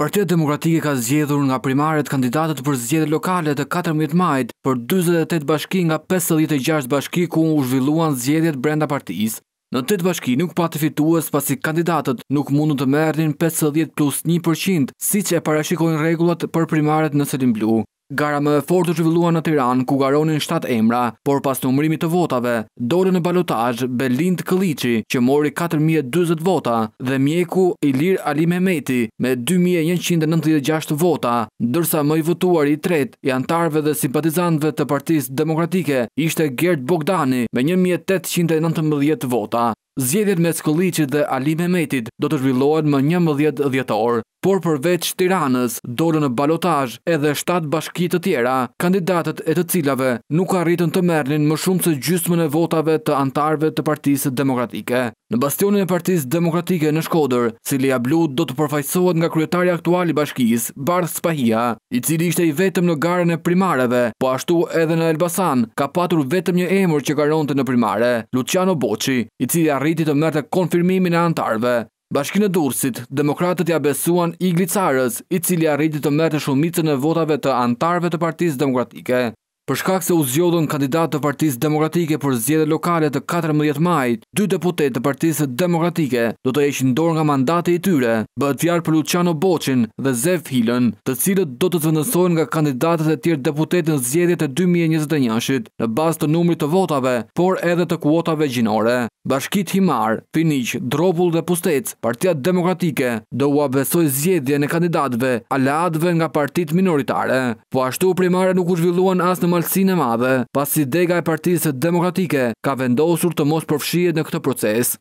Partia Demokratike ka zgjedhur nga primaret kandidatët për zgjedhje lokale të 14 majit për 48 bashki nga 56 bashki ku u zhvilluan zgjedhjet brenda partisë. Në tëtë bashki nuk pa të fitues pasi kandidatët nuk mundu të mërdin 50 plus 1% si që e parashikojnë regullat për primaret në Selim Blu. Gara më e fort u zhvillua në Tiranë ku garonin 7 emra, por pas numrimit të votave, dolën në balotazh Belind Kılıçi që mori 4040 vota dhe mjeku Ilir Ali Mehmeti me 2196 vota, ndërsa më i votuari i tretë i antarëve dhe simpatizantëve të Partisë Demokratike ishte Gerd Bogdani me 1819 vota. Zgjedhjet mes Kılıçit dhe Ali Mehmetit do të zhvillohen më 11 dhjetor por përveç Tiranës dolën në balotazh edhe 7 bashki të tjera, kandidatët e të cilave nuk arritën të merrnin më shumë se gjysmën e votave të antarëve të Partisë Demokratike. Në bastionin e Partisë Demokratike në Shkodër, Cilia Blu do të përfaqësohet nga kryetari aktual i bashkisë, Bardh Spahia, i cili ishte i vetëm në garën e primareve, po ashtu edhe në Elbasan ka patur vetëm një emër që garonte në primare, Luciano Boçi, i cili arriti të merrte konfirmimin e antarëve. Bashkinë e Durësit, demokratët ja besuan i glicarës, i cili arriti të mërë të shumitë në votave të antarve të partisë demokratike për shkak se u zgjodhën kandidatë të partisë demokratike për zgjedhjet lokale të 14 maj, dy deputet të partisë demokratike do të eshin dorë nga mandate i tyre, bëhet fjarë për Luciano Boqin dhe Zef Hilën, të cilët do të të nga kandidatët e tjerë deputet në zjedit e 2021-shit në bas të numri të votave, por edhe të kuotave gjinore. Bashkit Himar, Finiq, Dropull dhe Pustec, partia demokratike do u abesoj zgjedhjen në kandidatëve, alatëve nga partit minoritare. Po ashtu primare nuk u zhvilluan as në malsin e madhe, pasi dega e partijës e demokratike ka vendosur të mos përfshijet në këtë proces.